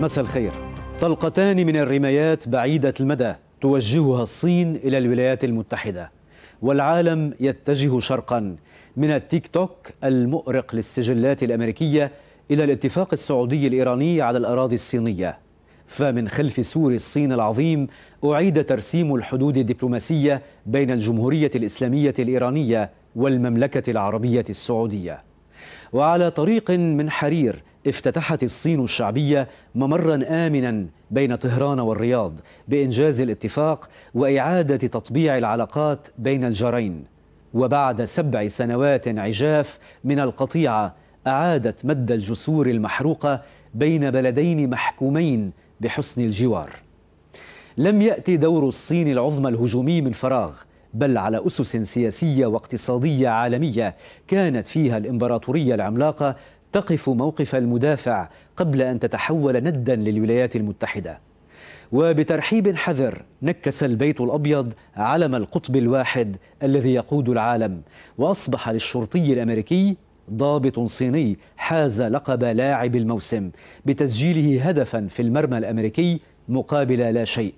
مساء الخير طلقتان من الرمايات بعيدة المدى توجهها الصين إلى الولايات المتحدة والعالم يتجه شرقا من التيك توك المؤرق للسجلات الأمريكية إلى الاتفاق السعودي الإيراني على الأراضي الصينية فمن خلف سور الصين العظيم أعيد ترسيم الحدود الدبلوماسية بين الجمهورية الإسلامية الإيرانية والمملكة العربية السعودية وعلى طريق من حرير افتتحت الصين الشعبية ممرا آمنا بين طهران والرياض بإنجاز الاتفاق وإعادة تطبيع العلاقات بين الجارين وبعد سبع سنوات عجاف من القطيعة أعادت مد الجسور المحروقة بين بلدين محكومين بحسن الجوار لم يأتي دور الصين العظمى الهجومي من فراغ بل على أسس سياسية واقتصادية عالمية كانت فيها الإمبراطورية العملاقة تقف موقف المدافع قبل أن تتحول ندا للولايات المتحدة وبترحيب حذر نكس البيت الأبيض علم القطب الواحد الذي يقود العالم وأصبح للشرطي الأمريكي ضابط صيني حاز لقب لاعب الموسم بتسجيله هدفا في المرمى الأمريكي مقابل لا شيء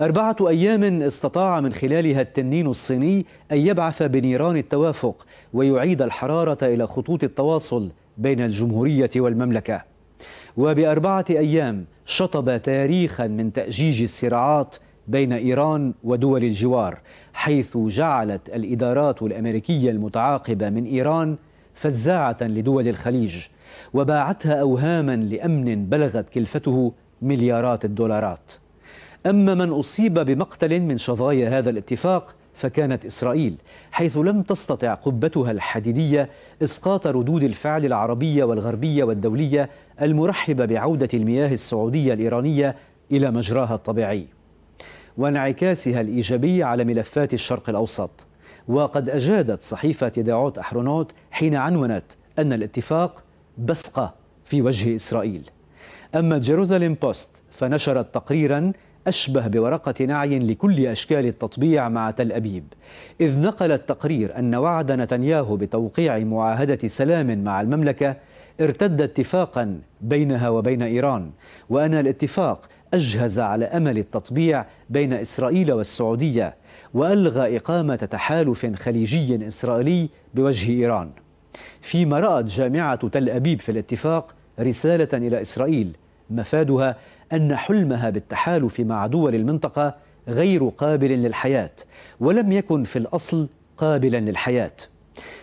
أربعة أيام استطاع من خلالها التنين الصيني أن يبعث بنيران التوافق ويعيد الحرارة إلى خطوط التواصل بين الجمهورية والمملكة وبأربعة أيام شطب تاريخا من تأجيج الصراعات بين إيران ودول الجوار حيث جعلت الإدارات الأمريكية المتعاقبة من إيران فزاعة لدول الخليج وباعتها أوهاما لأمن بلغت كلفته مليارات الدولارات أما من أصيب بمقتل من شظايا هذا الاتفاق فكانت إسرائيل حيث لم تستطع قبتها الحديدية إسقاط ردود الفعل العربية والغربية والدولية المرحبة بعودة المياه السعودية الإيرانية إلى مجراها الطبيعي وانعكاسها الإيجابي على ملفات الشرق الأوسط وقد أجادت صحيفة يداعوت أحرونوت حين عنونت أن الاتفاق بسقة في وجه إسرائيل أما جيروزاليم بوست فنشرت تقريرا أشبه بورقة نعي لكل أشكال التطبيع مع تل أبيب إذ نقل التقرير أن وعد نتنياهو بتوقيع معاهدة سلام مع المملكة ارتد اتفاقا بينها وبين إيران وأن الاتفاق أجهز على أمل التطبيع بين إسرائيل والسعودية وألغى إقامة تحالف خليجي إسرائيلي بوجه إيران فيما رأت جامعة تل أبيب في الاتفاق رسالة إلى إسرائيل مفادها أن حلمها بالتحالف مع دول المنطقة غير قابل للحياة ولم يكن في الأصل قابلا للحياة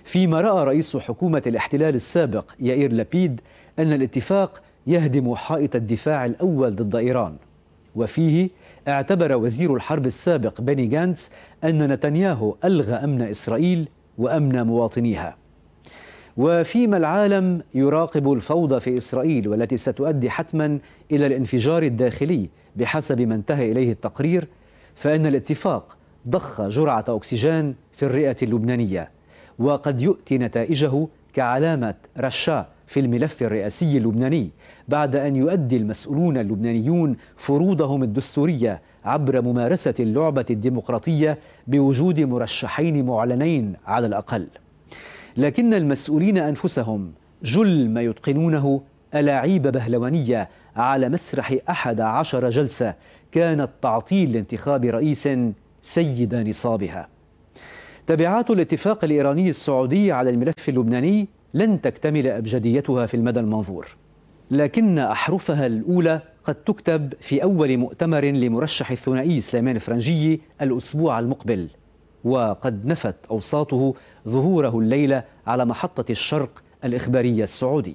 فيما رأى رئيس حكومة الاحتلال السابق يائير لبيد أن الاتفاق يهدم حائط الدفاع الأول ضد إيران وفيه اعتبر وزير الحرب السابق بني جانس أن نتنياهو ألغى أمن إسرائيل وأمن مواطنيها وفيما العالم يراقب الفوضى في إسرائيل والتي ستؤدي حتما إلى الانفجار الداخلي بحسب ما انتهى إليه التقرير فإن الاتفاق ضخ جرعة اكسجين في الرئة اللبنانية وقد يؤتي نتائجه كعلامة رشا في الملف الرئاسي اللبناني بعد أن يؤدي المسؤولون اللبنانيون فروضهم الدستورية عبر ممارسة اللعبة الديمقراطية بوجود مرشحين معلنين على الأقل لكن المسؤولين أنفسهم جل ما يتقنونه ألاعيب بهلوانية على مسرح أحد عشر جلسة كانت تعطيل لانتخاب رئيس سيد نصابها تبعات الاتفاق الإيراني السعودي على الملف اللبناني لن تكتمل أبجديتها في المدى المنظور لكن أحرفها الأولى قد تكتب في أول مؤتمر لمرشح الثنائي سليمان فرنجي الأسبوع المقبل وقد نفت أوساطه ظهوره الليلة على محطة الشرق الإخبارية السعودية